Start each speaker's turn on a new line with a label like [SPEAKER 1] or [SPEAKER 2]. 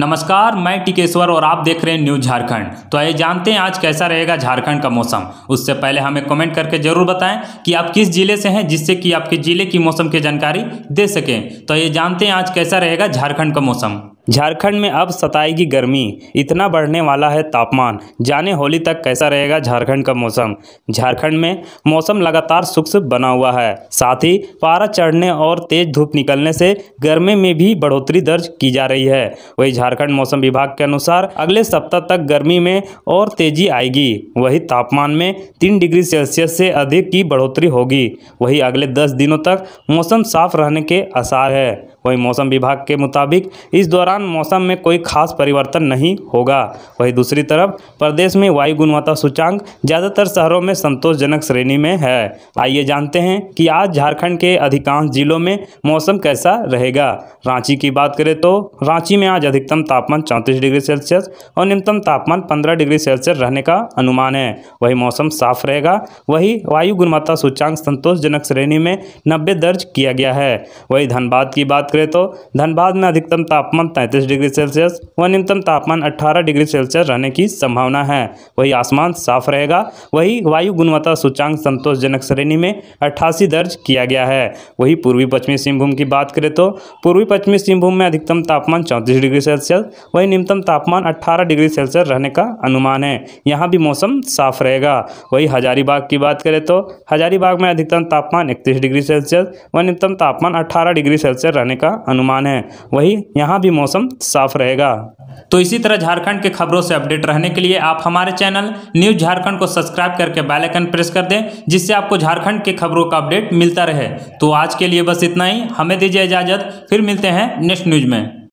[SPEAKER 1] नमस्कार मैं टिकेश्वर और आप देख रहे हैं न्यूज झारखंड तो आइए जानते हैं आज कैसा रहेगा झारखंड का मौसम उससे पहले हमें कमेंट करके जरूर बताएं कि आप किस जिले से हैं जिससे कि आपके जिले की मौसम की जानकारी दे सकें तो आइए जानते हैं आज कैसा रहेगा झारखंड का मौसम झारखंड में अब सताएगी गर्मी इतना बढ़ने वाला है तापमान जाने होली तक कैसा रहेगा झारखंड का मौसम झारखंड में मौसम लगातार शुष्क बना हुआ है साथ ही पारा चढ़ने और तेज धूप निकलने से गर्मी में भी बढ़ोतरी दर्ज की जा रही है वही झारखंड मौसम विभाग के अनुसार अगले सप्ताह तक गर्मी में और तेजी आएगी वही तापमान में तीन डिग्री सेल्सियस से अधिक की बढ़ोतरी होगी वही अगले दस दिनों तक मौसम साफ रहने के आसार है वहीं मौसम विभाग के मुताबिक इस दौरान मौसम में कोई खास परिवर्तन नहीं होगा वहीं दूसरी तरफ प्रदेश में वायु गुणवत्ता सूचांक ज़्यादातर शहरों में संतोषजनक श्रेणी में है आइए जानते हैं कि आज झारखंड के अधिकांश जिलों में मौसम कैसा रहेगा रांची की बात करें तो रांची में आज अधिकतम तापमान चौंतीस डिग्री सेल्सियस और न्यूनतम तापमान पंद्रह डिग्री सेल्सियस रहने का अनुमान है वही मौसम साफ रहेगा वही वायु गुणवत्ता सूचांक संतोषजनक श्रेणी में नब्बे दर्ज किया गया है वही धनबाद की बात बात करें तो धनबाद में अधिकतम तापमान तैंतीस डिग्री सेल्सियस व न्यूनतम तापमान अठारह डिग्री सेल्सियस रहने की संभावना है वही आसमान साफ रहेगा वही वायु गुणवत्ता सूचांक संतोषजनक श्रेणी में अट्ठासी दर्ज किया गया है वही पूर्वी पश्चिमी सिंहभूम की बात करें तो पूर्वी पश्चिमी सिंहभूम में अधिकतम तापमान चौंतीस डिग्री सेल्सियस वही न्यूनतम तापमान अट्ठारह डिग्री सेल्सियस रहने का अनुमान है यहाँ भी मौसम साफ रहेगा वही हजारीबाग की बात करें तो हजारीबाग में अधिकतम तापमान इकतीस डिग्री सेल्सियस व न्यूनतम तापमान अठारह डिग्री सेल्सियस रहने का अनुमान है वही यहाँ भी मौसम साफ रहेगा तो इसी तरह झारखंड के खबरों से अपडेट रहने के लिए आप हमारे चैनल न्यूज झारखंड को सब्सक्राइब करके बेल आइकन प्रेस कर दें जिससे आपको झारखंड के खबरों का अपडेट मिलता रहे तो आज के लिए बस इतना ही हमें दीजिए इजाजत फिर मिलते हैं नेक्स्ट न्यूज में